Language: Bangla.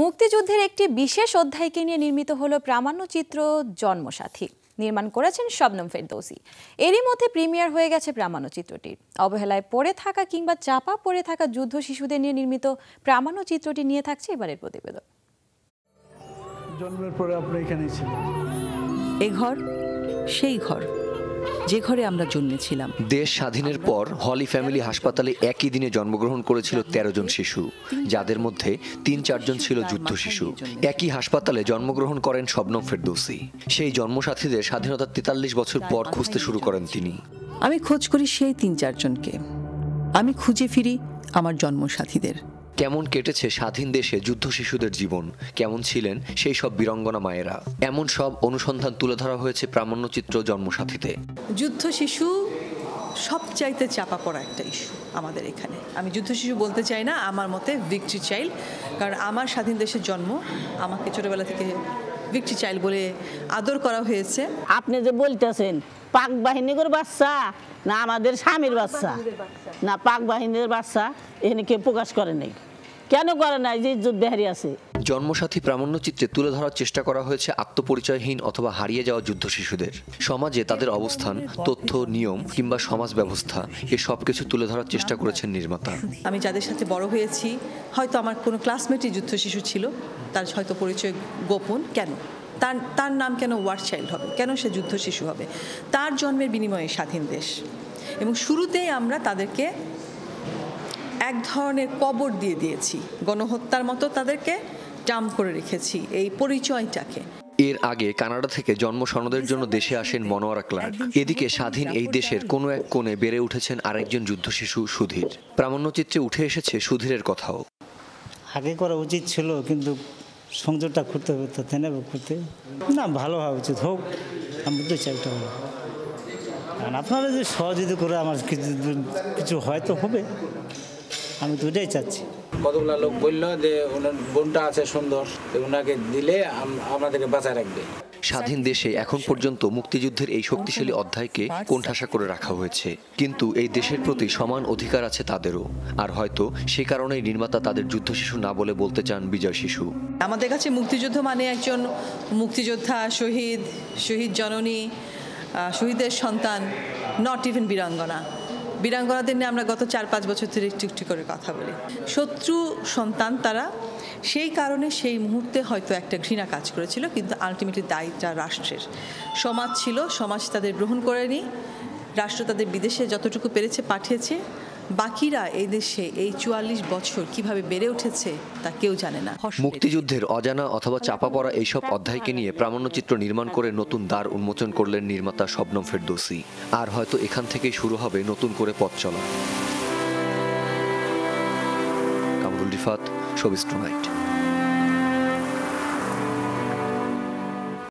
মুক্তিযুদ্ধের একটি বিশেষ অধ্যায়কে নিয়ে নির্মিত হলো প্রামাণ্যচিত্র জন্মসাথী নির্মাণ করেছেন শবনম ফেরদৌসি এরই মধ্যে প্রিমিয়ার হয়ে গেছে প্রামাণ্যচিত্রটির অবহেলায় পড়ে থাকা কিংবা চাপা পড়ে থাকা যুদ্ধ শিশুদের নিয়ে নির্মিত প্রামাণ্যচিত্রটি নিয়ে থাকছে এবারের প্রতিবেদন জন্মের পরে আপনি এখানে ছিলেন এ ঘর সেই ঘর যে ঘরে আমরা জন্মেছিলাম দেশ স্বাধীনের পর হলি ফ্যামিলি হাসপাতালে একই দিনে জন্মগ্রহণ করেছিল ১৩ জন শিশু যাদের মধ্যে তিন চারজন ছিল যুদ্ধ শিশু একই হাসপাতালে জন্মগ্রহণ করেন স্বপ্নম ফেরদৌসি সেই জন্মসাথীদের স্বাধীনতার তেতাল্লিশ বছর পর খুঁজতে শুরু করেন তিনি আমি খোঁজ করি সেই তিন চারজনকে আমি খুঁজে ফিরি আমার জন্মসাথীদের কেমন কেটেছে স্বাধীন দেশে যুদ্ধ শিশুদের জীবন কেমন ছিলেন সেই সব বীরঙ্গনা মায়েরা এমন সব অনুসন্ধান তুলে ধরা হয়েছে প্রামাণ্যচিত্র জন্মসাথীতে যুদ্ধ শিশু সবচাইতে চাপা পড়া একটা ইস্যু আমাদের এখানে আমি যুদ্ধ শিশু বলতে চাই না আমার মতে ভিক্টরি চাইল্ড কারণ আমার স্বাধীন দেশের জন্ম আমাকে ছোটবেলা থেকে ভিক্টরি চাইল্ড বলে আদর করা হয়েছে আপনি যে বলতেছেন পাক বাহিনীর বাচ্চা না আমাদের স্বামীর বাচ্চা না পাক বাহিনীর বাচ্চা এখানে কেউ প্রকাশ করেনি কেন করে নাই যে ইজ্জত আছে জন্মসাথী প্রামাণ্যচিত্রে তুলে ধরার চেষ্টা করা হয়েছে আত্মপরিচয়হীন অথবা হারিয়ে যাওয়া যুদ্ধ শিশুদের সমাজে তাদের অবস্থান তথ্য নিয়ম কিংবা সমাজ ব্যবস্থা এ সব কিছু তুলে ধরার চেষ্টা করেছেন নির্মাতা আমি যাদের সাথে বড় হয়েছি হয়তো আমার কোনো ক্লাসমেটই যুদ্ধ শিশু ছিল তার হয়তো পরিচয় গোপন কেন তার তার নাম কেন ওয়ার চাইল্ড হবে কেন সে যুদ্ধ শিশু হবে তার জন্মের বিনিময়ে স্বাধীন দেশ এবং শুরুতেই আমরা তাদেরকে এক ধরনের কবর দিয়ে দিয়েছি গণহত্যার মতো তাদেরকে টাম করে রেখেছি এই পরিচয়টাকে এর আগে কানাডা থেকে জন্ম সনদের জন্য দেশে আসেন মনোয়ারা ক্লার্ক এদিকে স্বাধীন এই দেশের কোনো এক কোণে বেড়ে উঠেছেন আরেকজন যুদ্ধ শিশু সুধীর প্রামাণ্যচিত্রে উঠে এসেছে সুধীরের কথাও আগে করা উচিত ছিল কিন্তু সংযোগটা করতে করতে নেবে করতে না ভালো হওয়া উচিত হোক আমি তো চাই আপনারা যে সহযোগিতা করে আমার কিছু কিছু হয়তো হবে আমি দুটাই চাচ্ছি কতগুলো লোক বলল যে ওনার বোনটা আছে সুন্দর ওনাকে দিলে আমাদেরকে বাঁচায় রাখবে স্বাধীন দেশে এখন পর্যন্ত মুক্তিযুদ্ধের এই শক্তিশালী অধ্যায়কে কোণঠাসা করে রাখা হয়েছে কিন্তু এই দেশের প্রতি সমান অধিকার আছে তাদেরও আর হয়তো সে কারণেই নির্মাতা তাদের যুদ্ধ শিশু না বলে বলতে চান বিজয় শিশু আমাদের কাছে মুক্তিযুদ্ধ মানে একজন মুক্তিযোদ্ধা শহীদ শহীদ জননী শহীদের সন্তান নট ইভেন বীরাঙ্গনা বীরাঙ্গনাদের নিয়ে আমরা গত চার পাঁচ বছর ধরে চুক্তি করে কথা বলি শত্রু সন্তান তারা সেই কারণে সেই মুহূর্তে হয়তো একটা ঘৃণা কাজ করেছিল কিন্তু আলটিমেটলি দায়ীটা রাষ্ট্রের সমাজ ছিল সমাজ তাদের গ্রহণ করেনি রাষ্ট্র তাদের বিদেশে যতটুকু পেরেছে পাঠিয়েছে বাকিরা এই দেশে এই চুয়াল্লিশ বছর কিভাবে বেড়ে উঠেছে তা কেউ জানে না মুক্তিযুদ্ধের অজানা অথবা চাপা পড়া এইসব অধ্যায়কে নিয়ে প্রামাণ্যচিত্র নির্মাণ করে নতুন দ্বার উন্মোচন করলেন নির্মাতা শবনম ফেরদোসি আর হয়তো এখান থেকেই শুরু হবে নতুন করে পথ চলা কামরুল রিফাত শোবিস্ট্রো